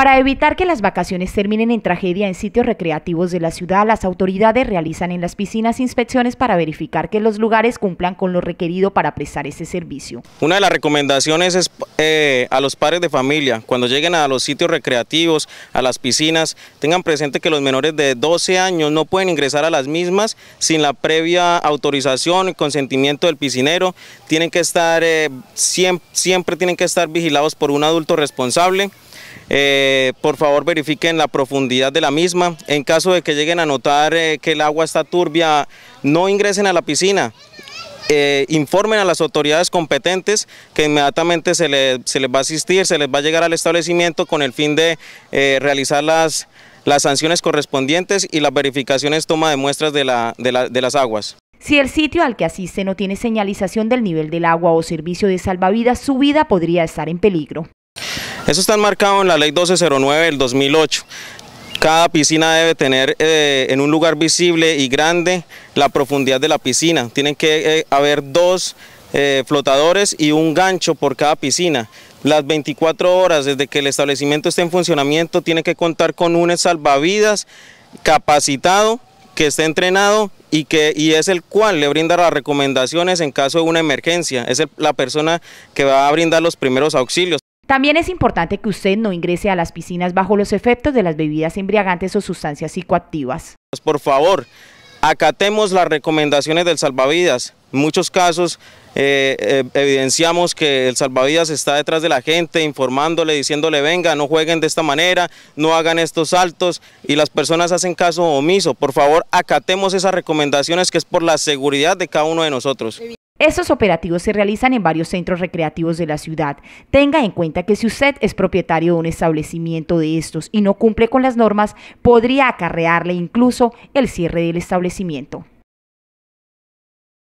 Para evitar que las vacaciones terminen en tragedia en sitios recreativos de la ciudad, las autoridades realizan en las piscinas inspecciones para verificar que los lugares cumplan con lo requerido para prestar ese servicio. Una de las recomendaciones es eh, a los padres de familia, cuando lleguen a los sitios recreativos, a las piscinas, tengan presente que los menores de 12 años no pueden ingresar a las mismas sin la previa autorización y consentimiento del piscinero. Tienen que estar, eh, siempre, tienen que estar vigilados por un adulto responsable. Eh, eh, por favor verifiquen la profundidad de la misma. En caso de que lleguen a notar eh, que el agua está turbia, no ingresen a la piscina. Eh, informen a las autoridades competentes que inmediatamente se, les va a asistir, se les va a llegar al establecimiento con el fin de realizar las, sanciones correspondientes y las verificaciones toma de muestras de, de las aguas. Si el sitio al que asiste no tiene señalización del nivel del agua o servicio de salvavidas, su vida podría estar en peligro. Eso está marcado en la ley 1209 del 2008. Cada piscina debe tener eh, en un lugar visible y grande la profundidad de la piscina. Tienen que eh, haber dos eh, flotadores y un gancho por cada piscina. Las 24 horas desde que el establecimiento esté en funcionamiento tiene que contar con un salvavidas capacitado, que esté entrenado y, que, y es el cual le brinda las recomendaciones en caso de una emergencia. Es la persona que va a brindar los primeros auxilios. También es importante que usted no ingrese a las piscinas bajo los efectos de las bebidas embriagantes o sustancias psicoactivas. Pues, por favor, acatemos las recomendaciones del salvavidas. En muchos casos eh, eh, evidenciamos que el salvavidas está detrás de la gente, informándole, diciéndole, venga, no jueguen de esta manera, no hagan estos saltos, y las personas hacen caso omiso. Por favor, acatemos esas recomendaciones que es por la seguridad de cada uno de nosotros. Estos operativos se realizan en varios centros recreativos de la ciudad. Tenga en cuenta que si usted es propietario de un establecimiento de estos y no cumple con las normas, podría acarrearle incluso el cierre del establecimiento.